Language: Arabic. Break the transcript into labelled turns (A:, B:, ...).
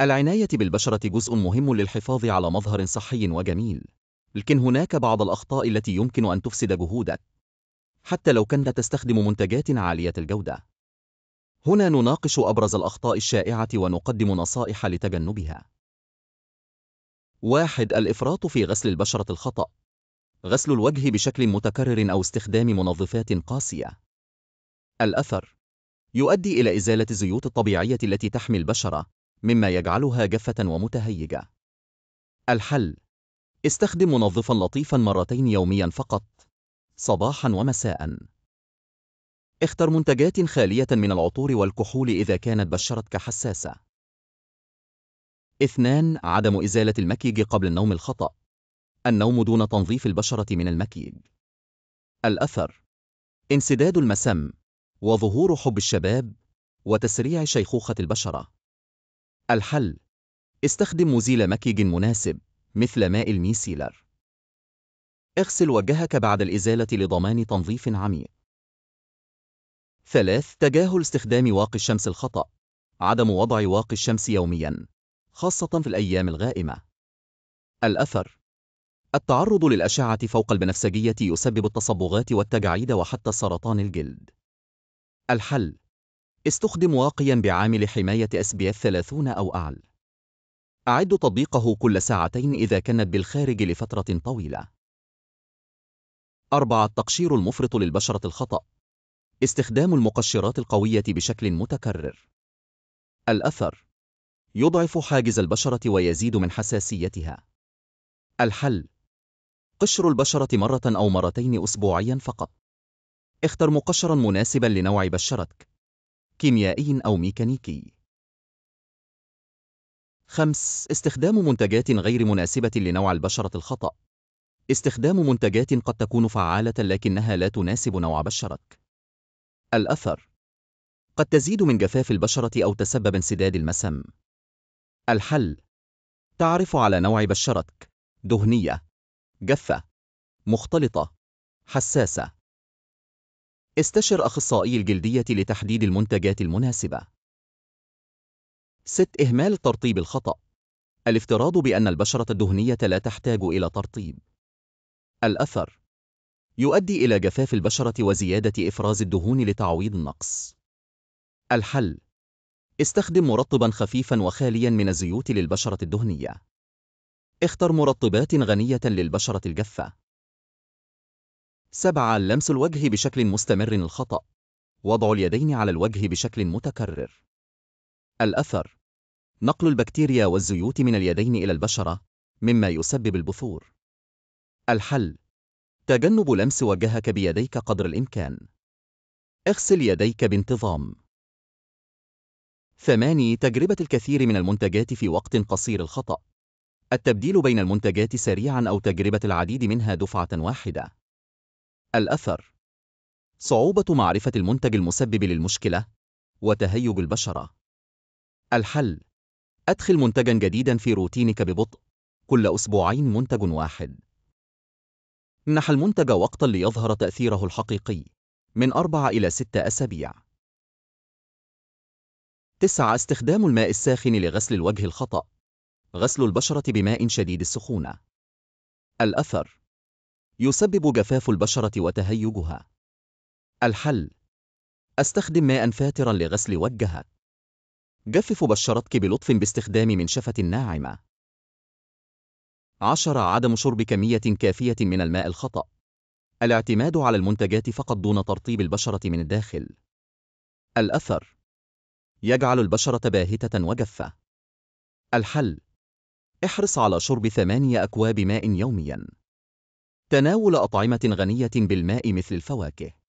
A: العناية بالبشرة جزء مهم للحفاظ على مظهر صحي وجميل لكن هناك بعض الأخطاء التي يمكن أن تفسد جهودك حتى لو كنت تستخدم منتجات عالية الجودة هنا نناقش أبرز الأخطاء الشائعة ونقدم نصائح لتجنبها واحد الإفراط في غسل البشرة الخطأ غسل الوجه بشكل متكرر أو استخدام منظفات قاسية الأثر يؤدي إلى إزالة الزيوت الطبيعية التي تحمي البشرة مما يجعلها جافة ومتهيجة. الحل استخدم منظفا لطيفا مرتين يوميا فقط صباحا ومساء اختر منتجات خالية من العطور والكحول إذا كانت بشرتك حساسة. 2. عدم إزالة المكيج قبل النوم الخطأ. النوم دون تنظيف البشرة من المكيج. الأثر: انسداد المسام، وظهور حب الشباب، وتسريع شيخوخة البشرة. الحل استخدم مزيل مكيج مناسب مثل ماء الميسيلر اغسل وجهك بعد الإزالة لضمان تنظيف عميق. 3. تجاهل استخدام واقي الشمس الخطأ. عدم وضع واقي الشمس يومياً، خاصة في الأيام الغائمة. الأثر: التعرض للأشعة فوق البنفسجية يسبب التصبغات والتجاعيد وحتى سرطان الجلد. الحل: استخدم واقيا بعامل حماية SPF 30 أو أعلى. أعد تطبيقه كل ساعتين إذا كانت بالخارج لفترة طويلة. 4. التقشير المفرط للبشرة الخطأ. استخدام المقشرات القوية بشكل متكرر. الأثر: يضعف حاجز البشرة ويزيد من حساسيتها. الحل: قشر البشرة مرة أو مرتين أسبوعيًا فقط. اختر مقشرًا مناسبًا لنوع بشرتك. كيميائي أو ميكانيكي. 5. استخدام منتجات غير مناسبة لنوع البشرة الخطأ. استخدام منتجات قد تكون فعالة لكنها لا تناسب نوع بشرك. الأثر قد تزيد من جفاف البشرة أو تسبب انسداد المسام. الحل تعرف على نوع بشرتك دهنية، جافة، مختلطة، حساسة. استشر أخصائي الجلدية لتحديد المنتجات المناسبة. 6. إهمال ترطيب الخطأ الافتراض بأن البشرة الدهنية لا تحتاج إلى ترطيب. الأثر يؤدي إلى جفاف البشرة وزيادة إفراز الدهون لتعويض النقص. الحل استخدم مرطبا خفيفا وخاليا من الزيوت للبشرة الدهنية. اختر مرطبات غنية للبشرة الجفّة. 7. لمس الوجه بشكل مستمر الخطأ وضع اليدين على الوجه بشكل متكرر الأثر نقل البكتيريا والزيوت من اليدين إلى البشرة مما يسبب البثور الحل تجنب لمس وجهك بيديك قدر الإمكان اغسل يديك بانتظام 8. تجربة الكثير من المنتجات في وقت قصير الخطأ التبديل بين المنتجات سريعا أو تجربة العديد منها دفعة واحدة الأثر صعوبة معرفة المنتج المسبب للمشكلة وتهيج البشرة الحل أدخل منتجا جديدا في روتينك ببطء كل أسبوعين منتج واحد منح المنتج وقتا ليظهر تأثيره الحقيقي من أربع إلى ستة أسابيع تسعة استخدام الماء الساخن لغسل الوجه الخطأ غسل البشرة بماء شديد السخونة الأثر يسبب جفاف البشرة وتهيجها. الحل: استخدم ماء فاترا لغسل وجهك. جفف بشرتك بلطف باستخدام منشفة ناعمة. 10. عدم شرب كمية كافية من الماء الخطأ. الاعتماد على المنتجات فقط دون ترطيب البشرة من الداخل. الأثر: يجعل البشرة باهتة وجفة. الحل: احرص على شرب ثمانية أكواب ماء يوميًا. تناول أطعمة غنية بالماء مثل الفواكه